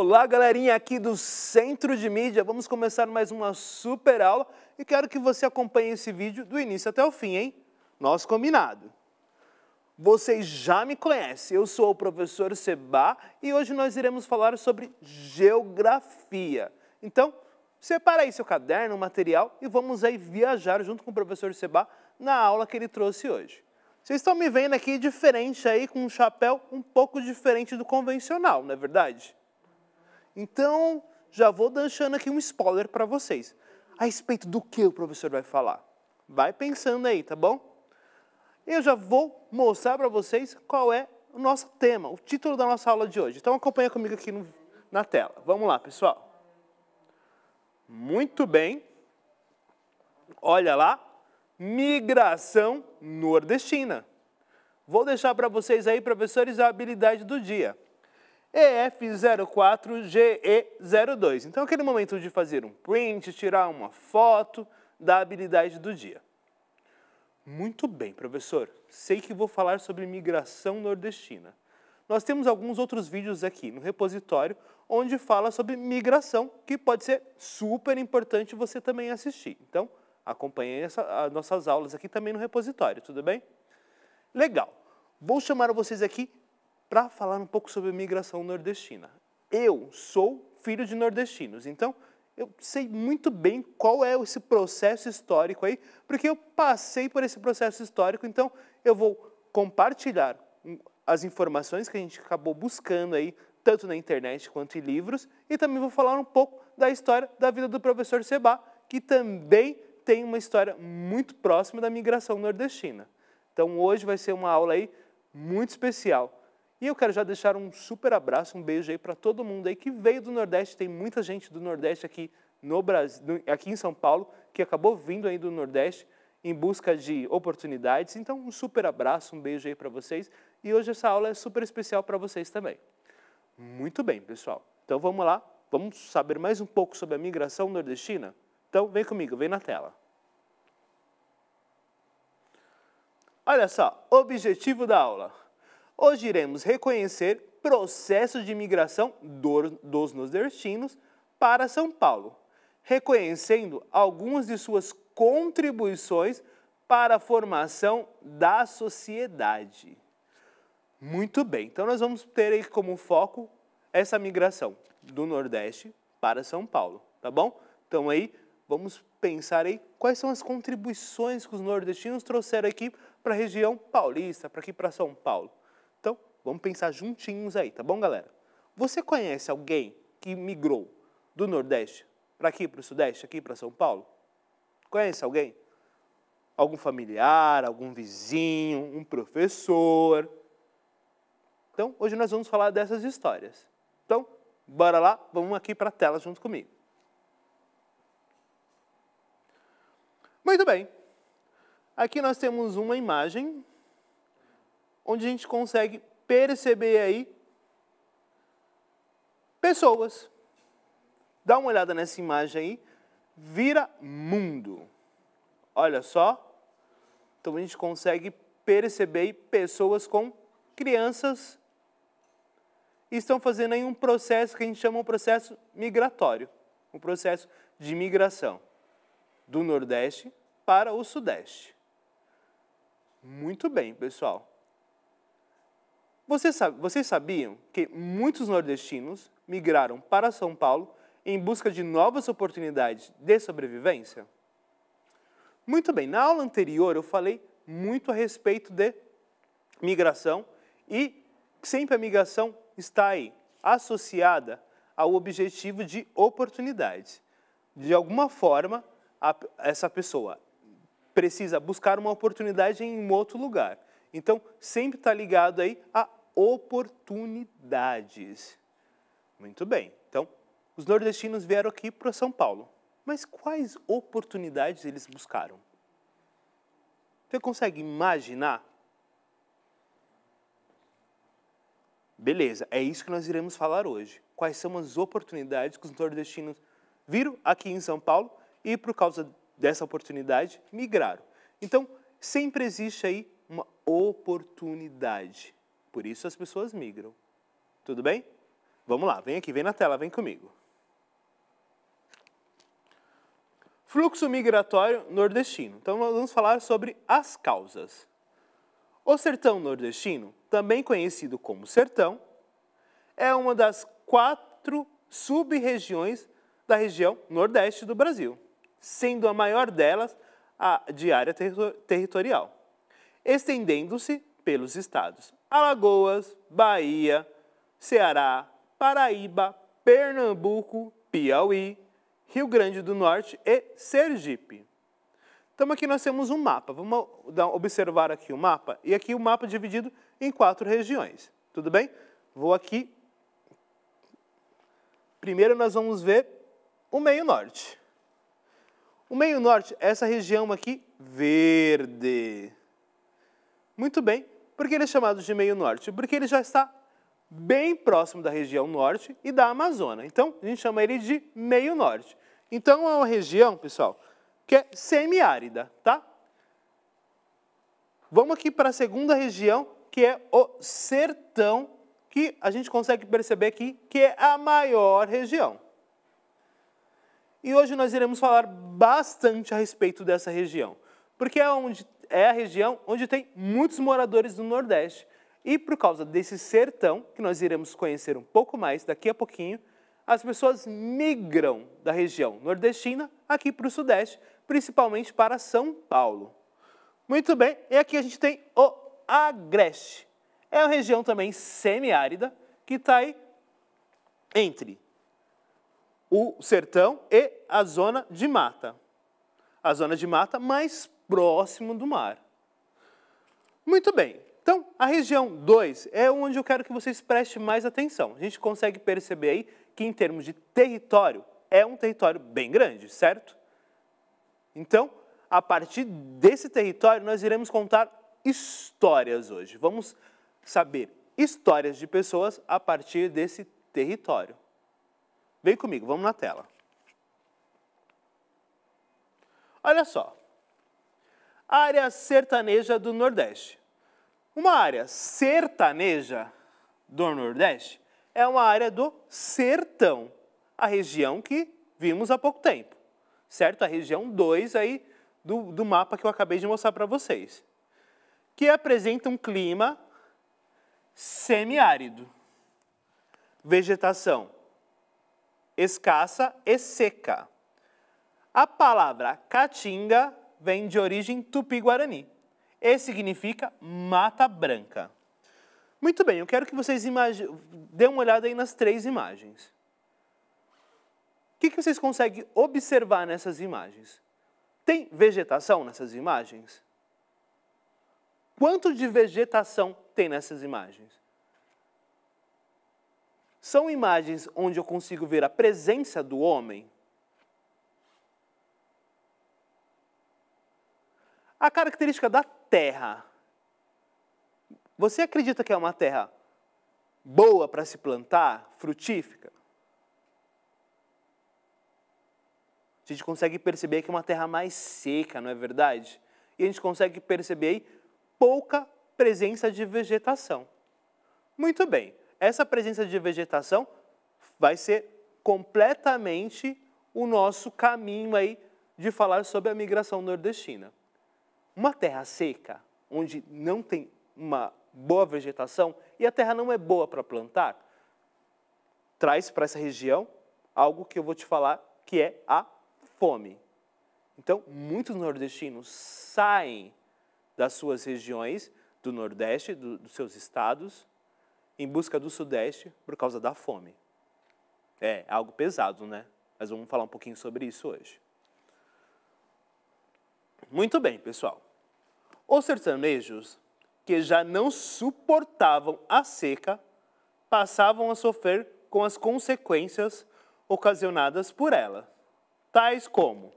Olá, galerinha aqui do Centro de Mídia. Vamos começar mais uma super aula e quero que você acompanhe esse vídeo do início até o fim, hein? Nós combinado. Vocês já me conhecem, eu sou o professor Seba e hoje nós iremos falar sobre geografia. Então, separa aí seu caderno, material e vamos aí viajar junto com o professor Seba na aula que ele trouxe hoje. Vocês estão me vendo aqui diferente aí, com um chapéu um pouco diferente do convencional, não é verdade? Então, já vou deixando aqui um spoiler para vocês. A respeito do que o professor vai falar. Vai pensando aí, tá bom? Eu já vou mostrar para vocês qual é o nosso tema, o título da nossa aula de hoje. Então acompanha comigo aqui no, na tela. Vamos lá, pessoal. Muito bem. Olha lá, migração nordestina. Vou deixar para vocês aí, professores, a habilidade do dia. EF04GE02. Então, aquele momento de fazer um print, tirar uma foto da habilidade do dia. Muito bem, professor. Sei que vou falar sobre migração nordestina. Nós temos alguns outros vídeos aqui no repositório onde fala sobre migração, que pode ser super importante você também assistir. Então, acompanhe as nossas aulas aqui também no repositório, tudo bem? Legal. Vou chamar vocês aqui para falar um pouco sobre migração nordestina. Eu sou filho de nordestinos, então eu sei muito bem qual é esse processo histórico aí, porque eu passei por esse processo histórico, então eu vou compartilhar as informações que a gente acabou buscando aí, tanto na internet quanto em livros, e também vou falar um pouco da história da vida do professor Seba, que também tem uma história muito próxima da migração nordestina. Então hoje vai ser uma aula aí muito especial. E eu quero já deixar um super abraço, um beijo aí para todo mundo aí que veio do Nordeste. Tem muita gente do Nordeste aqui no Brasil, aqui em São Paulo, que acabou vindo aí do Nordeste em busca de oportunidades. Então, um super abraço, um beijo aí para vocês. E hoje essa aula é super especial para vocês também. Muito bem, pessoal. Então vamos lá, vamos saber mais um pouco sobre a migração nordestina? Então vem comigo, vem na tela. Olha só, objetivo da aula. Hoje iremos reconhecer processos de migração dos nordestinos para São Paulo, reconhecendo algumas de suas contribuições para a formação da sociedade. Muito bem, então nós vamos ter aí como foco essa migração do Nordeste para São Paulo, tá bom? Então aí vamos pensar aí quais são as contribuições que os nordestinos trouxeram aqui para a região paulista, para aqui para São Paulo. Vamos pensar juntinhos aí, tá bom, galera? Você conhece alguém que migrou do Nordeste para aqui, para o Sudeste, aqui para São Paulo? Conhece alguém? Algum familiar, algum vizinho, um professor? Então, hoje nós vamos falar dessas histórias. Então, bora lá, vamos aqui para a tela junto comigo. Muito bem. Aqui nós temos uma imagem onde a gente consegue perceber aí pessoas. Dá uma olhada nessa imagem aí. Vira mundo. Olha só. Então a gente consegue perceber pessoas com crianças estão fazendo aí um processo que a gente chama um processo migratório, um processo de migração do Nordeste para o Sudeste. Muito bem, pessoal. Você sabe, vocês sabiam que muitos nordestinos migraram para São Paulo em busca de novas oportunidades de sobrevivência? Muito bem, na aula anterior eu falei muito a respeito de migração e sempre a migração está aí associada ao objetivo de oportunidade. De alguma forma, a, essa pessoa precisa buscar uma oportunidade em um outro lugar. Então, sempre está ligado aí à oportunidades. Muito bem. Então, os nordestinos vieram aqui para São Paulo. Mas quais oportunidades eles buscaram? Você consegue imaginar? Beleza, é isso que nós iremos falar hoje. Quais são as oportunidades que os nordestinos viram aqui em São Paulo e, por causa dessa oportunidade, migraram. Então, sempre existe aí uma oportunidade por isso as pessoas migram. Tudo bem? Vamos lá, vem aqui, vem na tela, vem comigo. Fluxo migratório nordestino. Então vamos falar sobre as causas. O sertão nordestino, também conhecido como sertão, é uma das quatro sub-regiões da região nordeste do Brasil, sendo a maior delas a de área territorial, estendendo-se pelos estados Alagoas, Bahia, Ceará, Paraíba, Pernambuco, Piauí, Rio Grande do Norte e Sergipe. Então aqui nós temos um mapa. Vamos observar aqui o mapa. E aqui o mapa é dividido em quatro regiões. Tudo bem? Vou aqui. Primeiro nós vamos ver o meio norte. O meio norte, é essa região aqui, verde. Muito bem. Por que ele é chamado de meio norte? Porque ele já está bem próximo da região norte e da Amazônia. Então, a gente chama ele de meio norte. Então, é uma região, pessoal, que é semiárida, tá? Vamos aqui para a segunda região, que é o sertão, que a gente consegue perceber aqui que é a maior região. E hoje nós iremos falar bastante a respeito dessa região, porque é onde é a região onde tem muitos moradores do Nordeste. E por causa desse sertão, que nós iremos conhecer um pouco mais daqui a pouquinho, as pessoas migram da região nordestina aqui para o Sudeste, principalmente para São Paulo. Muito bem, e aqui a gente tem o Agreste. É uma região também semiárida que está aí entre o sertão e a zona de mata. A zona de mata mais próximo do mar. Muito bem, então a região 2 é onde eu quero que vocês prestem mais atenção. A gente consegue perceber aí que em termos de território, é um território bem grande, certo? Então, a partir desse território, nós iremos contar histórias hoje. Vamos saber histórias de pessoas a partir desse território. Vem comigo, vamos na tela. Olha só, área sertaneja do Nordeste. Uma área sertaneja do Nordeste é uma área do sertão, a região que vimos há pouco tempo, certo? A região 2 aí do, do mapa que eu acabei de mostrar para vocês, que apresenta um clima semiárido, vegetação escassa e seca. A palavra caatinga vem de origem tupi-guarani e significa mata branca. Muito bem, eu quero que vocês dêem uma olhada aí nas três imagens. O que, que vocês conseguem observar nessas imagens? Tem vegetação nessas imagens? Quanto de vegetação tem nessas imagens? São imagens onde eu consigo ver a presença do homem? A característica da terra. Você acredita que é uma terra boa para se plantar, frutífica? A gente consegue perceber que é uma terra mais seca, não é verdade? E a gente consegue perceber pouca presença de vegetação. Muito bem, essa presença de vegetação vai ser completamente o nosso caminho aí de falar sobre a migração nordestina. Uma terra seca, onde não tem uma boa vegetação e a terra não é boa para plantar, traz para essa região algo que eu vou te falar que é a fome. Então, muitos nordestinos saem das suas regiões do Nordeste, do, dos seus estados, em busca do Sudeste por causa da fome. É algo pesado, né? Mas vamos falar um pouquinho sobre isso hoje. Muito bem, pessoal. Os sertanejos, que já não suportavam a seca, passavam a sofrer com as consequências ocasionadas por ela, tais como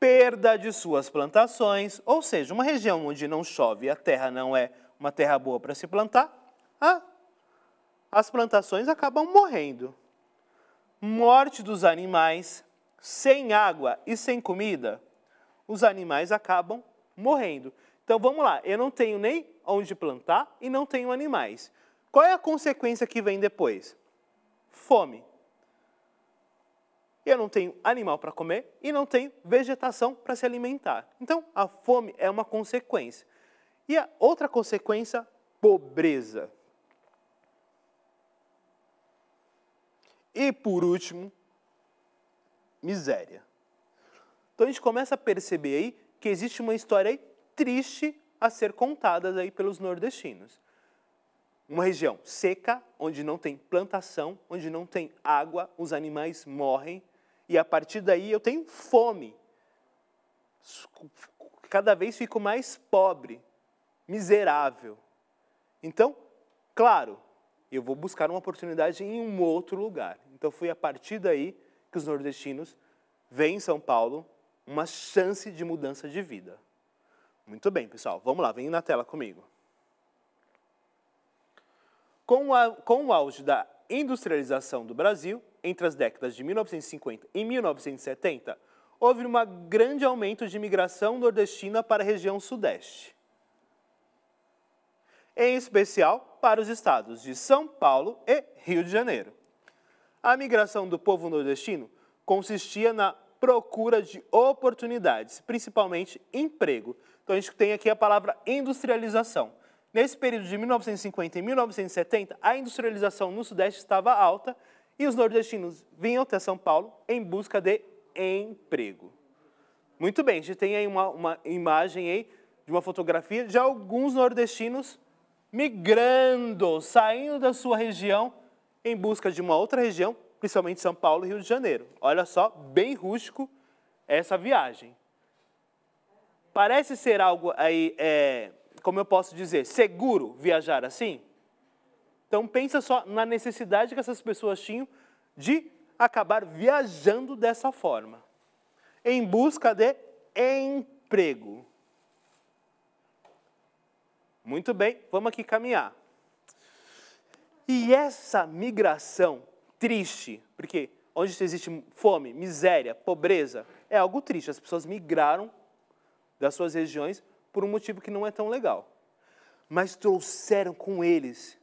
perda de suas plantações, ou seja, uma região onde não chove e a terra não é uma terra boa para se plantar, ah, as plantações acabam morrendo. Morte dos animais, sem água e sem comida, os animais acabam morrendo. Então vamos lá, eu não tenho nem onde plantar e não tenho animais. Qual é a consequência que vem depois? Fome. Eu não tenho animal para comer e não tenho vegetação para se alimentar. Então a fome é uma consequência. E a outra consequência, pobreza. E por último, miséria. Então a gente começa a perceber aí que existe uma história triste a ser contada aí pelos nordestinos. Uma região seca, onde não tem plantação, onde não tem água, os animais morrem e a partir daí eu tenho fome. Cada vez fico mais pobre, miserável. Então, claro, eu vou buscar uma oportunidade em um outro lugar. Então foi a partir daí que os nordestinos vêm em São Paulo uma chance de mudança de vida. Muito bem, pessoal, vamos lá, vem na tela comigo. Com, a, com o auge da industrialização do Brasil, entre as décadas de 1950 e 1970, houve um grande aumento de imigração nordestina para a região sudeste. Em especial para os estados de São Paulo e Rio de Janeiro. A migração do povo nordestino consistia na procura de oportunidades, principalmente emprego. Então a gente tem aqui a palavra industrialização. Nesse período de 1950 e 1970, a industrialização no Sudeste estava alta e os nordestinos vinham até São Paulo em busca de emprego. Muito bem, a gente tem aí uma, uma imagem aí de uma fotografia de alguns nordestinos migrando, saindo da sua região em busca de uma outra região principalmente São Paulo e Rio de Janeiro. Olha só, bem rústico essa viagem. Parece ser algo aí, é, como eu posso dizer, seguro viajar assim? Então pensa só na necessidade que essas pessoas tinham de acabar viajando dessa forma, em busca de emprego. Muito bem, vamos aqui caminhar. E essa migração triste, porque onde existe fome, miséria, pobreza, é algo triste. As pessoas migraram das suas regiões por um motivo que não é tão legal. Mas trouxeram com eles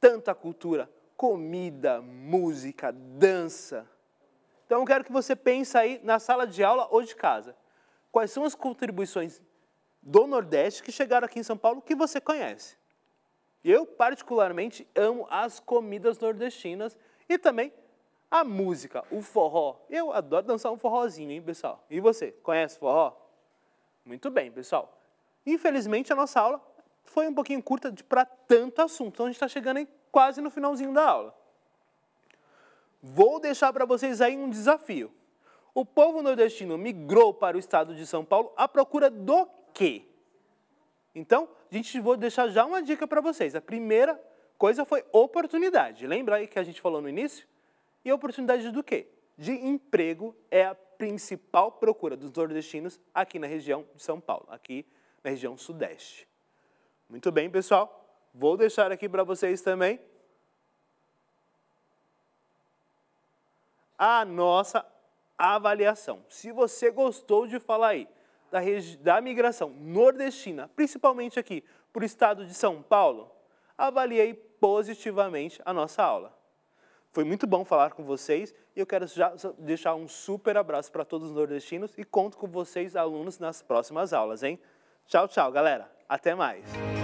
tanta cultura, comida, música, dança. Então eu quero que você pense aí na sala de aula ou de casa. Quais são as contribuições do Nordeste que chegaram aqui em São Paulo que você conhece? Eu, particularmente, amo as comidas nordestinas e também a música, o forró. Eu adoro dançar um forrozinho, hein, pessoal? E você, conhece forró? Muito bem, pessoal. Infelizmente, a nossa aula foi um pouquinho curta para tanto assunto, então a gente está chegando aí quase no finalzinho da aula. Vou deixar para vocês aí um desafio. O povo nordestino migrou para o estado de São Paulo à procura do quê? Então, a gente vou deixar já uma dica para vocês. A primeira coisa foi oportunidade. Lembra aí que a gente falou no início? E oportunidade do quê? De emprego é a principal procura dos nordestinos aqui na região de São Paulo, aqui na região sudeste. Muito bem, pessoal. Vou deixar aqui para vocês também a nossa avaliação. Se você gostou de falar aí da, da migração nordestina, principalmente aqui para o estado de São Paulo, avaliei positivamente a nossa aula. Foi muito bom falar com vocês e eu quero já deixar um super abraço para todos os nordestinos e conto com vocês, alunos, nas próximas aulas, hein? Tchau, tchau, galera. Até mais.